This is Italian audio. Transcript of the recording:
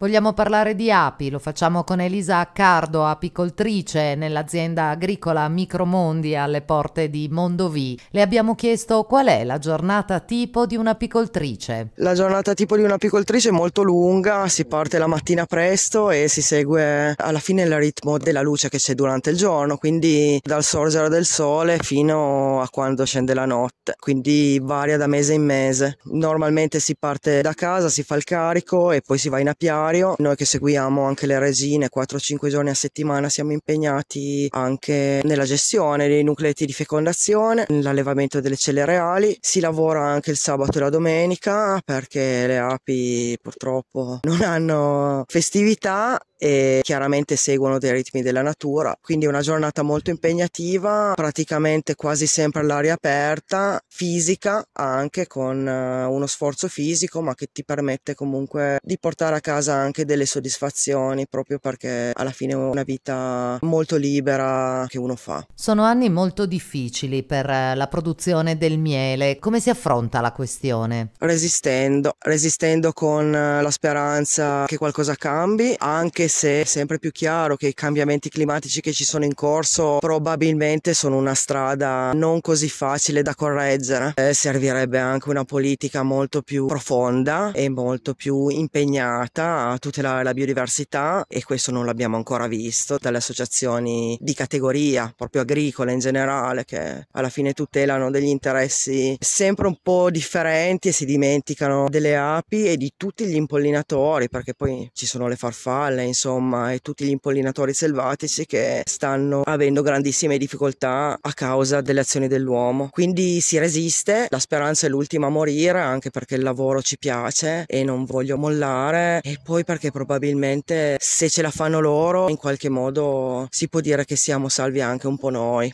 Vogliamo parlare di api, lo facciamo con Elisa Accardo, apicoltrice nell'azienda agricola Micromondi alle porte di Mondovì. Le abbiamo chiesto qual è la giornata tipo di un'apicoltrice. La giornata tipo di un'apicoltrice è molto lunga, si parte la mattina presto e si segue alla fine il ritmo della luce che c'è durante il giorno, quindi dal sorgere del sole fino a quando scende la notte, quindi varia da mese in mese. Normalmente si parte da casa, si fa il carico e poi si va in apiana seminario, noi che seguiamo anche le resine 4-5 giorni a settimana siamo impegnati anche nella gestione dei nucleati di fecondazione, nell'allevamento delle celle reali, si lavora anche il sabato e la domenica perché le api purtroppo non hanno festività e chiaramente seguono dei ritmi della natura, quindi è una giornata molto impegnativa, praticamente quasi sempre all'aria aperta, fisica anche con eh, uno sforzo fisico ma che ti permette comunque di portare a casa anche delle soddisfazioni proprio perché alla fine è una vita molto libera che uno fa. Sono anni molto difficili per eh, la produzione del miele, come si affronta la questione? Resistendo, resistendo con eh, la speranza che qualcosa cambi, anche se è sempre più chiaro che i cambiamenti climatici che ci sono in corso probabilmente sono una strada non così facile da correggere. Eh, servirebbe anche una politica molto più profonda e molto più impegnata tutelare la biodiversità e questo non l'abbiamo ancora visto dalle associazioni di categoria, proprio agricole in generale, che alla fine tutelano degli interessi sempre un po' differenti e si dimenticano delle api e di tutti gli impollinatori, perché poi ci sono le farfalle, insomma, e tutti gli impollinatori selvatici che stanno avendo grandissime difficoltà a causa delle azioni dell'uomo. Quindi si resiste, la speranza è l'ultima a morire, anche perché il lavoro ci piace e non voglio mollare. E poi noi perché probabilmente se ce la fanno loro in qualche modo si può dire che siamo salvi anche un po' noi.